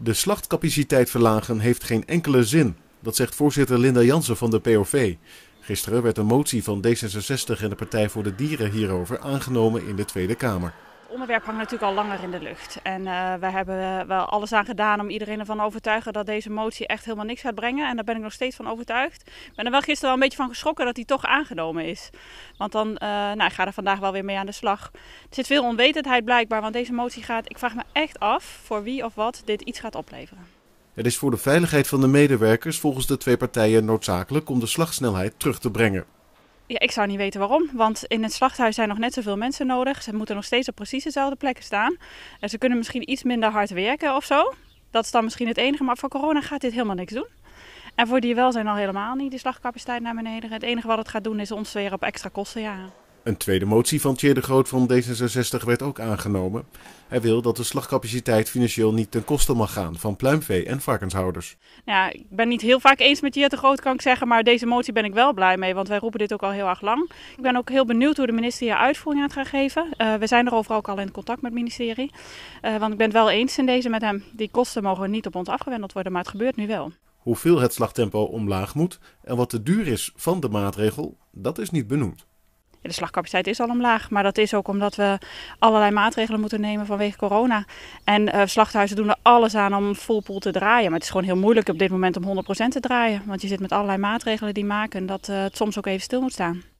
De slachtcapaciteit verlagen heeft geen enkele zin. Dat zegt voorzitter Linda Jansen van de POV. Gisteren werd een motie van D66 en de Partij voor de Dieren hierover aangenomen in de Tweede Kamer. Het onderwerp hangt natuurlijk al langer in de lucht. En uh, hebben wel alles aan gedaan om iedereen ervan overtuigen dat deze motie echt helemaal niks gaat brengen. En daar ben ik nog steeds van overtuigd. Ik ben er wel gisteren wel een beetje van geschrokken dat die toch aangenomen is. Want dan, uh, nou, ik ga er vandaag wel weer mee aan de slag. Er zit veel onwetendheid blijkbaar, want deze motie gaat, ik vraag me echt af voor wie of wat dit iets gaat opleveren. Het is voor de veiligheid van de medewerkers volgens de twee partijen noodzakelijk om de slagsnelheid terug te brengen. Ja, ik zou niet weten waarom, want in het slachthuis zijn nog net zoveel mensen nodig. Ze moeten nog steeds op precies dezelfde plekken staan. En ze kunnen misschien iets minder hard werken of zo. Dat is dan misschien het enige, maar voor corona gaat dit helemaal niks doen. En voor die wel zijn al helemaal niet, die slagcapaciteit naar beneden. Het enige wat het gaat doen is ons weer op extra kosten ja. Een tweede motie van Thierry de Groot van D66 werd ook aangenomen. Hij wil dat de slagcapaciteit financieel niet ten koste mag gaan van pluimvee en varkenshouders. Nou ja, ik ben niet heel vaak eens met Thierry de Groot, kan ik zeggen, maar deze motie ben ik wel blij mee, want wij roepen dit ook al heel erg lang. Ik ben ook heel benieuwd hoe de minister hier uitvoering aan gaat geven. Eh, we zijn er overal ook al in contact met het ministerie, eh, want ik ben het wel eens in deze met hem. Die kosten mogen niet op ons afgewendeld worden, maar het gebeurt nu wel. Hoeveel het slagtempo omlaag moet en wat de duur is van de maatregel, dat is niet benoemd. De slagcapaciteit is al omlaag, maar dat is ook omdat we allerlei maatregelen moeten nemen vanwege corona. En eh, slachthuizen doen er alles aan om full te draaien. Maar het is gewoon heel moeilijk op dit moment om 100% te draaien. Want je zit met allerlei maatregelen die maken dat eh, het soms ook even stil moet staan.